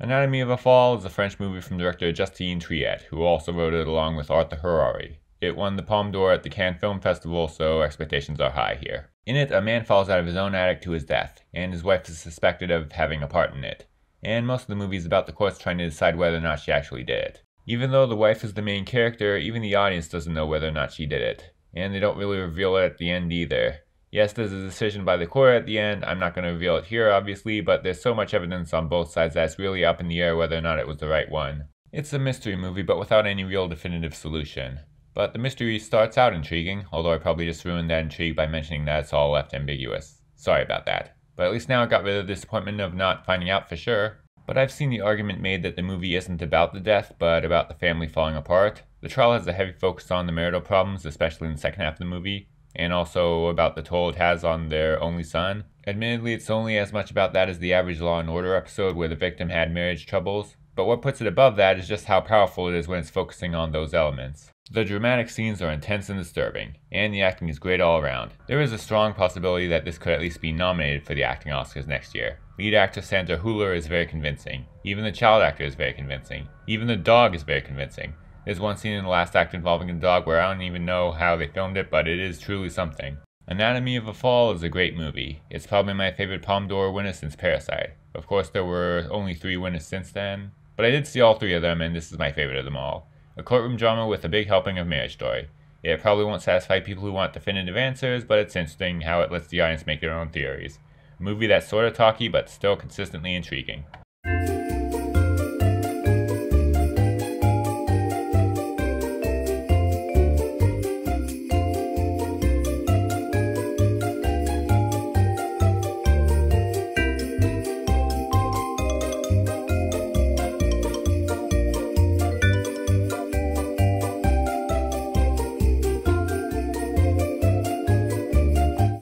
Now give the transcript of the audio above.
Anatomy of a Fall is a French movie from director Justine Triet, who also wrote it along with Arthur Harari. It won the Palme d'Or at the Cannes Film Festival, so expectations are high here. In it, a man falls out of his own attic to his death, and his wife is suspected of having a part in it. And most of the movie is about the courts trying to decide whether or not she actually did it. Even though the wife is the main character, even the audience doesn't know whether or not she did it. And they don't really reveal it at the end either. Yes, there's a decision by the court at the end. I'm not going to reveal it here, obviously, but there's so much evidence on both sides that it's really up in the air whether or not it was the right one. It's a mystery movie, but without any real definitive solution. But the mystery starts out intriguing, although I probably just ruined that intrigue by mentioning that it's all left ambiguous. Sorry about that. But at least now I got rid of the disappointment of not finding out for sure. But I've seen the argument made that the movie isn't about the death, but about the family falling apart. The trial has a heavy focus on the marital problems, especially in the second half of the movie, and also about the toll it has on their only son. Admittedly, it's only as much about that as the average Law and Order episode where the victim had marriage troubles, but what puts it above that is just how powerful it is when it's focusing on those elements. The dramatic scenes are intense and disturbing, and the acting is great all around. There is a strong possibility that this could at least be nominated for the acting Oscars next year. Lead actor Sandra Huller is very convincing. Even the child actor is very convincing. Even the dog is very convincing. Is one scene in the last act involving a dog where I don't even know how they filmed it, but it is truly something. Anatomy of a Fall is a great movie. It's probably my favorite Palme d'Or winner since Parasite. Of course, there were only three winners since then, but I did see all three of them, and this is my favorite of them all. A courtroom drama with a big helping of Marriage Story. It probably won't satisfy people who want definitive answers, but it's interesting how it lets the audience make their own theories. A movie that's sorta of talky, but still consistently intriguing.